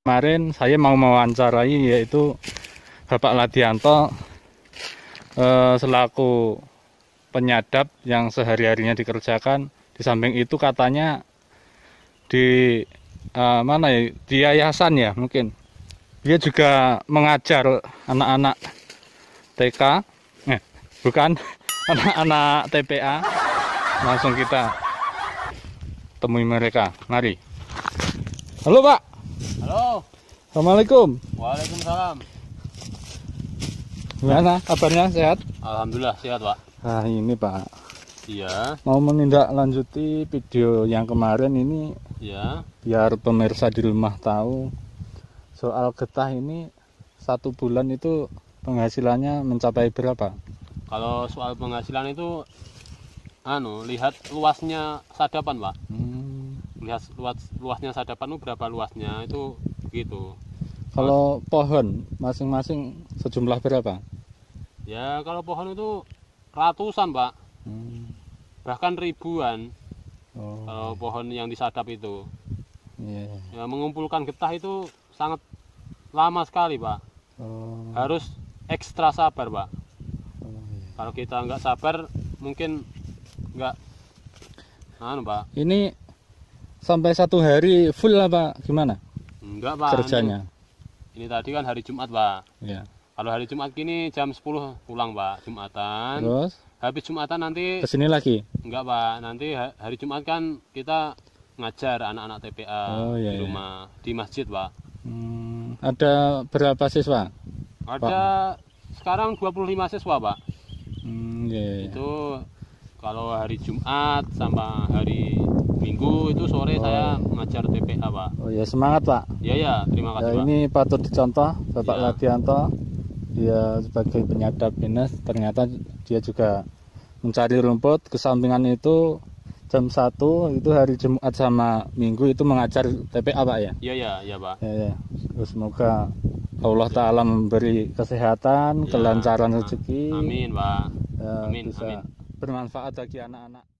kemarin saya mau mewawancarai yaitu Bapak Ladianto eh, selaku penyadap yang sehari-harinya dikerjakan di samping itu katanya di eh, mana ya di yayasan ya mungkin dia juga mengajar anak-anak TK eh, bukan anak-anak TPA langsung kita temui mereka mari halo pak Halo. Assalamualaikum. Waalaikumsalam. Gimana kabarnya sehat? Alhamdulillah sehat pak. Nah ini pak. Iya. Mau menindaklanjuti video yang kemarin ini. Iya. Biar pemirsa di rumah tahu soal getah ini satu bulan itu penghasilannya mencapai berapa? Kalau soal penghasilan itu, anu lihat luasnya sadapan pak. Hmm lihat luas luasnya sadapan itu berapa luasnya itu begitu. kalau pohon masing-masing sejumlah berapa ya kalau pohon itu ratusan pak hmm. bahkan ribuan oh. kalau eh, pohon yang disadap itu yeah. ya mengumpulkan getah itu sangat lama sekali pak oh. harus ekstra sabar pak oh, yeah. kalau kita nggak sabar mungkin nggak anu pak ini sampai satu hari full lah pak gimana? Enggak pak. Kerjanya. Ini, tadi kan hari Jumat pak. ya. Kalau hari Jumat gini jam 10 pulang pak Jumatan. Terus? Habis Jumatan nanti. Kesini lagi? Enggak pak. Nanti hari Jumat kan kita ngajar anak-anak TPA oh, iya, di iya. rumah iya. di masjid pak. Hmm, ada berapa siswa? Ada pak? sekarang 25 siswa pak. Hmm, iya, iya. Itu kalau hari Jumat sama hari Minggu itu sore oh. saya ngajar TPA pak oh ya semangat pak ya ya terima kasih ya, pak. ini patut dicontoh bapak ya. Latianto dia sebagai penyadap minus ternyata dia juga mencari rumput kesampingan itu jam 1 itu hari Jumat sama Minggu itu mengajar TPA Pak ya? Iya, iya, iya ya ya Pak. Iya ya. Semoga Allah ya. taala memberi kesehatan, ya. kelancaran rezeki. Amin Pak. Ya, amin bisa amin. Bermanfaat bagi anak-anak.